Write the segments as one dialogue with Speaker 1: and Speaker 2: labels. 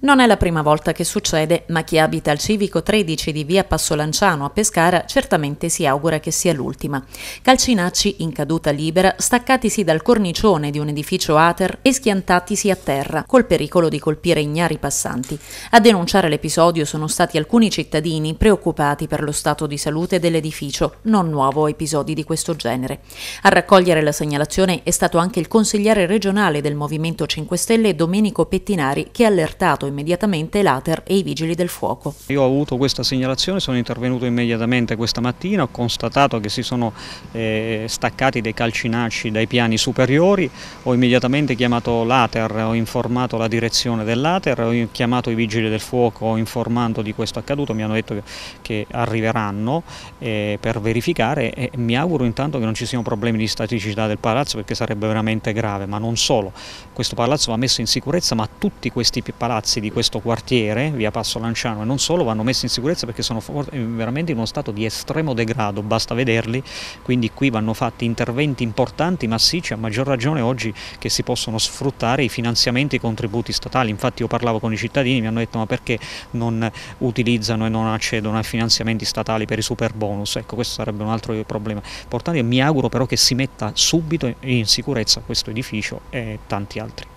Speaker 1: Non è la prima volta che succede, ma chi abita al civico 13 di via Passolanciano a Pescara certamente si augura che sia l'ultima. Calcinacci, in caduta libera, staccatisi dal cornicione di un edificio Ater e schiantatisi a terra, col pericolo di colpire ignari passanti. A denunciare l'episodio sono stati alcuni cittadini preoccupati per lo stato di salute dell'edificio, non nuovo episodi di questo genere. A raccogliere la segnalazione è stato anche il consigliere regionale del Movimento 5 Stelle Domenico Pettinari che ha allertato immediatamente l'Ater e i Vigili del Fuoco.
Speaker 2: Io ho avuto questa segnalazione, sono intervenuto immediatamente questa mattina, ho constatato che si sono eh, staccati dei calcinacci dai piani superiori, ho immediatamente chiamato l'Ater, ho informato la direzione dell'Ater, ho chiamato i Vigili del Fuoco informando di questo accaduto, mi hanno detto che arriveranno eh, per verificare e mi auguro intanto che non ci siano problemi di staticità del palazzo perché sarebbe veramente grave, ma non solo, questo palazzo va messo in sicurezza ma tutti questi palazzi spazi di questo quartiere, via Passo Lanciano e non solo, vanno messi in sicurezza perché sono eh, veramente in uno stato di estremo degrado, basta vederli, quindi qui vanno fatti interventi importanti, massicci, a maggior ragione oggi che si possono sfruttare i finanziamenti e i contributi statali, infatti io parlavo con i cittadini, mi hanno detto ma perché non utilizzano e non accedono ai finanziamenti statali per i super bonus, ecco questo sarebbe un altro problema importante, mi auguro però che si metta subito in sicurezza questo edificio e tanti altri.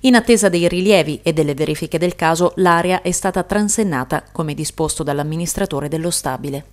Speaker 1: In attesa dei rilievi e delle verifiche del caso, l'area è stata transennata, come disposto dall'amministratore dello stabile.